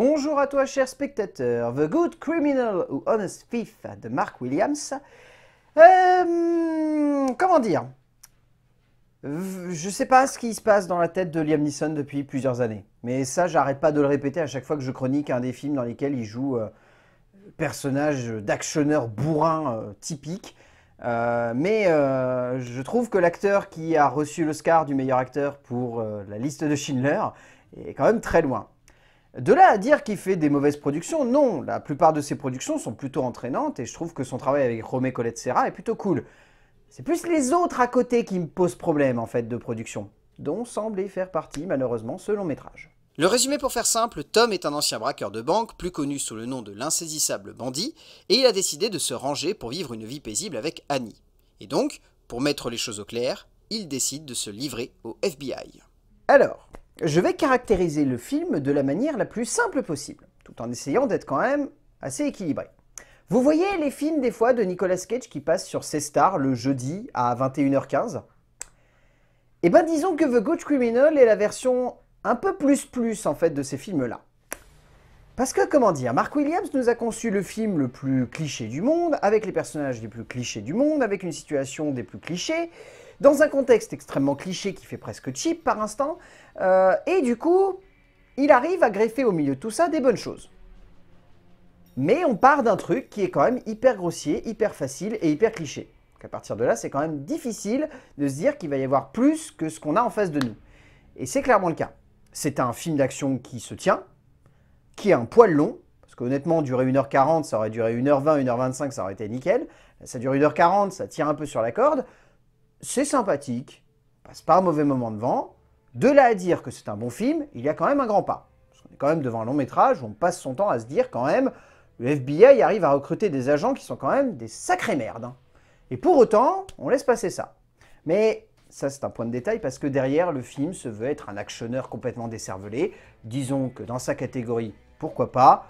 Bonjour à toi, cher spectateur. The Good Criminal ou Honest Thief de Mark Williams. Euh, comment dire Je ne sais pas ce qui se passe dans la tête de Liam Neeson depuis plusieurs années. Mais ça, j'arrête pas de le répéter à chaque fois que je chronique un des films dans lesquels il joue euh, personnage d'actionneur bourrin euh, typique. mais je trouve que l'acteur qui a reçu l'Oscar du meilleur acteur pour la liste de Schindler est quand même très loin. De là à dire qu'il fait des mauvaises productions, non, la plupart de ses productions sont plutôt entraînantes et je trouve que son travail avec Romé Colette Serra est plutôt cool. C'est plus les autres à côté qui me posent problème en fait de production, dont semblait faire partie malheureusement ce long métrage. Le résumé pour faire simple, Tom est un ancien braqueur de banque, plus connu sous le nom de l'insaisissable bandit, et il a décidé de se ranger pour vivre une vie paisible avec Annie. Et donc, pour mettre les choses au clair, il décide de se livrer au FBI. Alors, je vais caractériser le film de la manière la plus simple possible, tout en essayant d'être quand même assez équilibré. Vous voyez les films des fois de Nicolas Cage qui passent sur ces stars le jeudi à 21h15 Eh ben disons que The Good Criminal est la version un peu plus plus en fait de ces films-là. Parce que comment dire, Mark Williams nous a conçu le film le plus cliché du monde, avec les personnages les plus clichés du monde, avec une situation des plus clichés, dans un contexte extrêmement cliché qui fait presque cheap par instant, euh, et du coup, il arrive à greffer au milieu de tout ça des bonnes choses. Mais on part d'un truc qui est quand même hyper grossier, hyper facile et hyper cliché. Donc à partir de là, c'est quand même difficile de se dire qu'il va y avoir plus que ce qu'on a en face de nous. Et c'est clairement le cas. C'est un film d'action qui se tient, qui est un poil long, parce qu'honnêtement, durer 1h40, ça aurait duré 1h20, 1h25, ça aurait été nickel. Ça dure 1h40, ça tire un peu sur la corde c'est sympathique, passe pas un mauvais moment de vent. De là à dire que c'est un bon film, il y a quand même un grand pas. Parce est quand même devant un long métrage où on passe son temps à se dire quand même, le FBI arrive à recruter des agents qui sont quand même des sacrées merdes. Hein. Et pour autant, on laisse passer ça. Mais ça c'est un point de détail parce que derrière, le film se veut être un actionneur complètement décervelé. Disons que dans sa catégorie, pourquoi pas,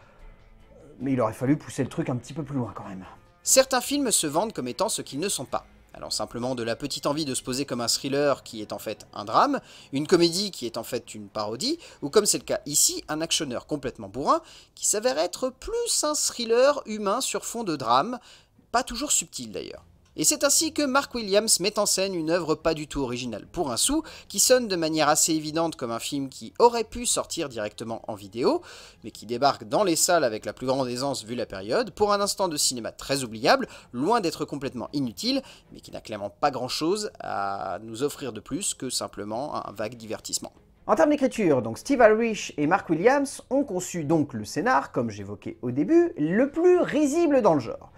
mais il aurait fallu pousser le truc un petit peu plus loin quand même. Certains films se vendent comme étant ce qu'ils ne sont pas. Alors simplement de la petite envie de se poser comme un thriller qui est en fait un drame, une comédie qui est en fait une parodie, ou comme c'est le cas ici, un actionneur complètement bourrin qui s'avère être plus un thriller humain sur fond de drame, pas toujours subtil d'ailleurs. Et c'est ainsi que Mark Williams met en scène une œuvre pas du tout originale pour un sou, qui sonne de manière assez évidente comme un film qui aurait pu sortir directement en vidéo, mais qui débarque dans les salles avec la plus grande aisance vu la période, pour un instant de cinéma très oubliable, loin d'être complètement inutile, mais qui n'a clairement pas grand-chose à nous offrir de plus que simplement un vague divertissement. En termes d'écriture, donc Steve Irish et Mark Williams ont conçu donc le scénar, comme j'évoquais au début, le plus risible dans le genre.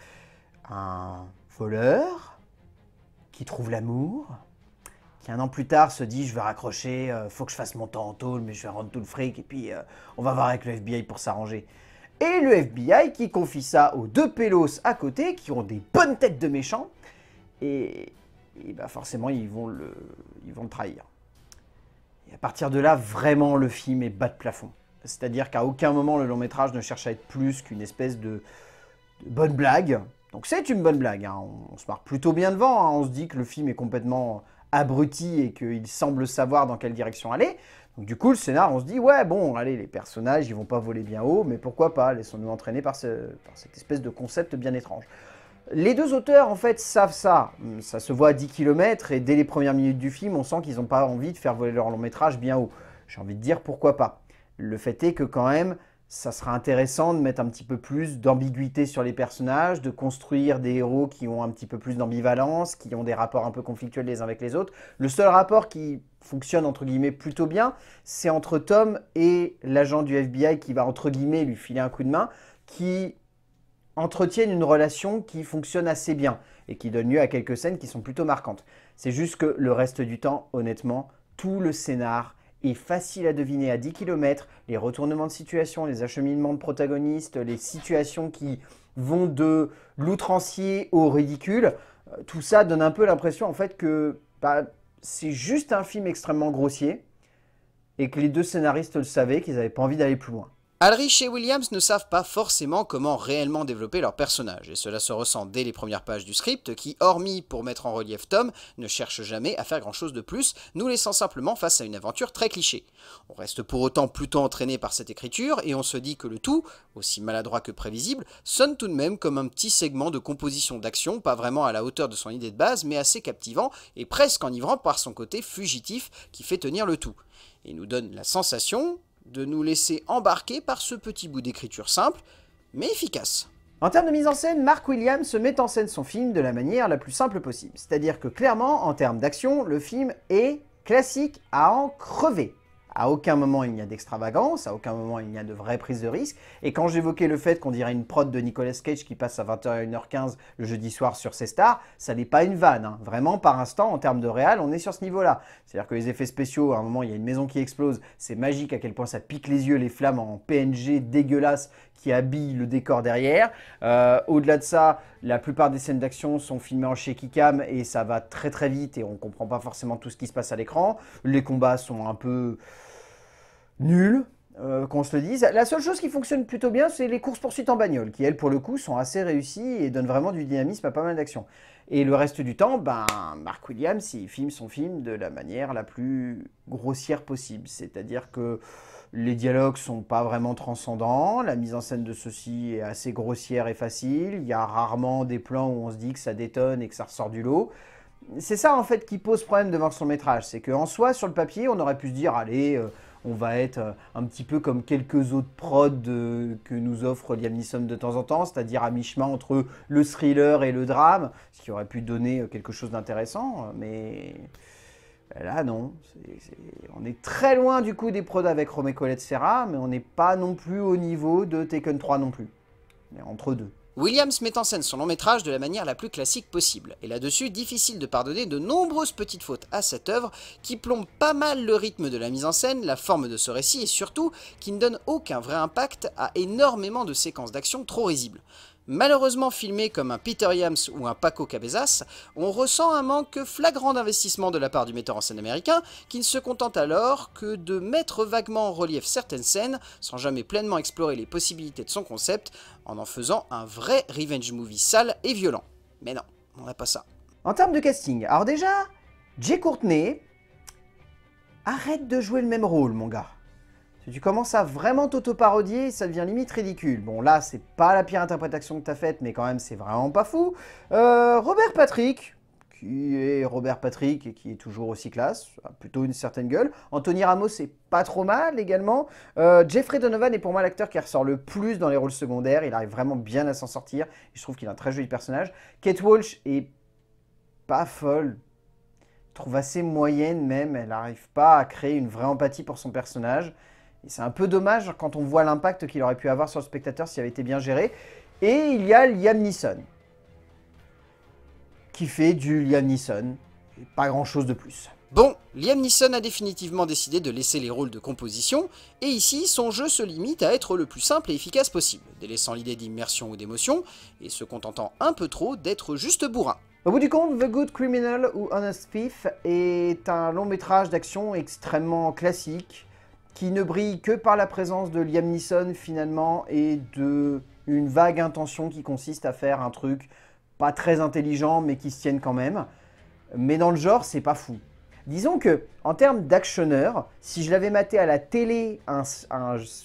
Un qui trouve l'amour, qui un an plus tard se dit je vais raccrocher, euh, faut que je fasse mon temps en tôle, mais je vais rendre tout le fric et puis euh, on va voir avec le FBI pour s'arranger. Et le FBI qui confie ça aux deux pélos à côté qui ont des bonnes têtes de méchants et, bah forcément ils vont, le, ils vont trahir. Et à partir de là, vraiment le film est bas de plafond. C'est-à-dire qu'à aucun moment le long métrage ne cherche à être plus qu'une espèce de bonne blague donc c'est une bonne blague, hein. on, se marre plutôt bien devant, hein. on se dit que le film est complètement abruti et qu'il semble savoir dans quelle direction aller. Donc du coup, le scénar, on se dit, ouais, bon, allez, les personnages, ils vont pas voler bien haut, mais pourquoi pas Laissons-nous entraîner par, par, cette espèce de concept bien étrange. Les deux auteurs, en fait, savent ça. Ça se voit à 10 km, et dès les premières minutes du film, on sent qu'ils n'ont pas envie de faire voler leur long métrage bien haut. J'ai envie de dire, pourquoi pas Le fait est que quand même, ça sera intéressant de mettre un petit peu plus d'ambiguïté sur les personnages, de construire des héros qui ont un petit peu plus d'ambivalence, qui ont des rapports un peu conflictuels les uns avec les autres. Le seul rapport qui fonctionne entre guillemets plutôt bien, c'est entre Tom et l'agent du FBI qui va entre guillemets lui filer un coup de main, qui entretiennent une relation qui fonctionne assez bien et qui donne lieu à quelques scènes qui sont plutôt marquantes. C'est juste que le reste du temps, honnêtement, tout le scénar et facile à deviner à 10 km. Les retournements de situation, les acheminements de protagonistes, les situations qui vont de l'outrancier au ridicule, euh, tout ça donne un peu l'impression en fait que bah, c'est juste un film extrêmement grossier et que les deux scénaristes le savaient, qu'ils n'avaient pas envie d'aller plus loin. Alrich et Williams ne savent pas forcément comment réellement développer leur personnage, et cela se ressent dès les premières pages du script qui, hormis pour mettre en relief Tom, ne cherche jamais à faire grand chose de plus, nous laissant simplement face à une aventure très cliché. On reste pour autant plutôt entraîné par cette écriture, et on se dit que le tout, aussi maladroit que prévisible, sonne tout de même comme un petit segment de composition d'action, pas vraiment à la hauteur de son idée de base, mais assez captivant et presque enivrant par son côté fugitif qui fait tenir le tout et nous donne la sensation, de nous laisser embarquer par ce petit bout d'écriture simple, mais efficace. En termes de mise en scène, Mark Williams se met en scène son film de la manière la plus simple possible. C'est-à-dire que clairement, en termes d'action, le film est classique à en crever. À aucun moment il n'y a d'extravagance, à aucun moment il n'y a de vraie prise de risque. Et quand j'évoquais le fait qu'on dirait une prod de Nicolas Cage qui passe à 21h15 le jeudi soir sur ses stars, ça n'est pas une vanne. Hein. Vraiment, par instant, en termes de réel, on est sur ce niveau-là. C'est-à-dire que les effets spéciaux, à un moment il y a une maison qui explose, c'est magique à quel point ça pique les yeux, les flammes en PNG dégueulasse qui habillent le décor derrière. Euh, au-delà de ça, la plupart des scènes d'action sont filmées en shaky cam et ça va très très vite et on comprend pas forcément tout ce qui se passe à l'écran. Les combats sont un peu nul, euh, qu'on se le dise. La seule chose qui fonctionne plutôt bien, c'est les courses-poursuites en bagnole, qui elles, pour le coup, sont assez réussies et donnent vraiment du dynamisme à pas mal d'actions. Et le reste du temps, ben, Mark Williams, il filme son film de la manière la plus grossière possible. C'est-à-dire que les dialogues sont pas vraiment transcendants, la mise en scène de ceci est assez grossière et facile, il y a rarement des plans où on se dit que ça détonne et que ça ressort du lot c'est ça en fait qui pose problème devant son métrage, c'est qu'en soi, sur le papier, on aurait pu se dire, allez, euh, on va être euh, un petit peu comme quelques autres prods euh, que nous offre Liam Neeson de temps en temps, c'est-à-dire à, mi-chemin entre le thriller et le drame, ce qui aurait pu donner euh, quelque chose d'intéressant, mais là non. On est très loin du coup des prods avec Romé Colette Serra, mais on n'est pas non plus au niveau de Taken 3 non plus. mais entre deux. Williams met en scène son long métrage de la manière la plus classique possible, et là-dessus, difficile de pardonner de nombreuses petites fautes à cette œuvre qui plombe pas mal le rythme de la mise en scène, la forme de ce récit et surtout qui ne donne aucun vrai impact à énormément de séquences d'action trop risibles. Malheureusement filmé comme un Peter Yams ou un Paco Cabezas, on ressent un manque flagrant d'investissement de la part du metteur en scène américain, qui ne se contente alors que de mettre vaguement en relief certaines scènes, sans jamais pleinement explorer les possibilités de son concept, en en faisant un vrai revenge movie sale et violent. Mais non, on n'a pas ça. En termes de casting, alors déjà, Jay Courtney, arrête de jouer le même rôle, mon gars tu commences à vraiment t'auto-parodier, ça devient limite ridicule. Bon, là, c'est pas la pire interprétation que t'as faite, mais quand même, c'est vraiment pas fou. Euh, Robert Patrick, qui est Robert Patrick et qui est toujours aussi classe, a plutôt une certaine gueule. Anthony Ramos c'est pas trop mal également. Euh, Jeffrey Donovan est pour moi l'acteur qui ressort le plus dans les rôles secondaires. Il arrive vraiment bien à s'en sortir. Je trouve qu'il a un très joli personnage. Kate Walsh est pas folle. trouve assez moyenne même. Elle n'arrive pas à créer une vraie empathie pour son personnage c'est un peu dommage quand on voit l'impact qu'il aurait pu avoir sur le spectateur s'il avait été bien géré. Et il y a Liam Neeson, qui fait du Liam Neeson, pas grand-chose de plus. Bon, Liam Neeson a définitivement décidé de laisser les rôles de composition, et ici son jeu se limite à être le plus simple et efficace possible, délaissant l'idée d'immersion ou d'émotion, et se contentant un peu trop d'être juste bourrin. Au bout du compte, The Good Criminal ou Honest Thief est un long métrage d'action extrêmement classique, qui ne brille que par la présence de Liam Neeson finalement et de une vague intention qui consiste à faire un truc pas très intelligent mais qui se tienne quand même. Mais dans le genre, c'est pas fou. Disons que, en termes d'actionneur, si je l'avais maté à la télé un,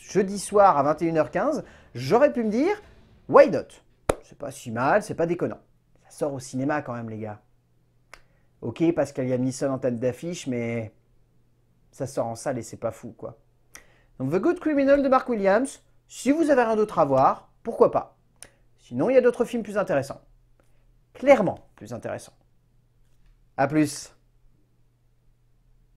jeudi soir à 21h15, j'aurais pu me dire Why not C'est pas si mal, c'est pas déconnant. Ça sort au cinéma quand même, les gars. Ok, parce y Liam Neeson en tête d'affiche, mais ça sort en salle et c'est pas fou, quoi. Donc The Good Criminal de Mark Williams, si vous avez rien d'autre à voir, pourquoi pas. Sinon, il y a d'autres films plus intéressants. Clairement plus intéressants. A plus